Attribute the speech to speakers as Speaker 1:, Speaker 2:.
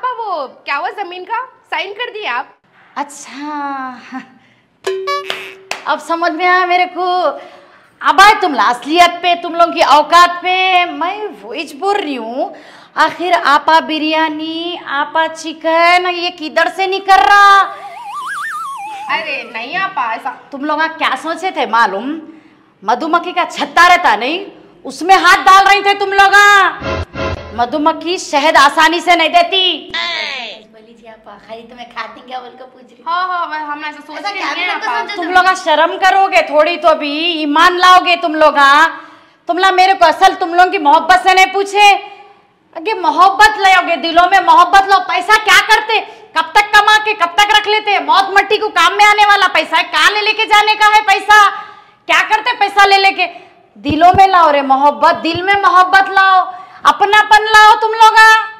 Speaker 1: पापा वो क्या हुआ जमीन का साइन कर दिए आप अच्छा अब समझ में आया मेरे को अब आए तुम लासलियत पे तुम लोगों की औकात पे मैं वही बोल रही हूँ आखिर आपा बिरयानी आपा चिकन ये किधर से नहीं कर रहा
Speaker 2: अरे नहीं आपा ऐसा
Speaker 1: तुम लोग क्या सोचे थे मालूम मधुमक्खी का छत्ता रहता नहीं उसमें हाथ डाल रही थे तुम लोग मधुमक्खी शहद आसानी से नहीं देती
Speaker 3: हाँ, हाँ, तुम लोग शर्म
Speaker 1: करोगे थोड़ी तो भी ईमान लाओगे तुम लोग हाँ। तुम लोग मेरे को असल तुम लोगों की मोहब्बत से नहीं पूछे अगे मोहब्बत लोगे दिलों में मोहब्बत लो पैसा क्या करते कब तक कमा के कब तक रख लेते मौत मट्टी को काम में आने वाला पैसा है कहाँ ले लेके जाने का है पैसा क्या करते पैसा ले लेके दिलों में लाओ रे मोहब्बत दिल में मोहब्बत लाओ अपना अपनापन लाओ तुम लोग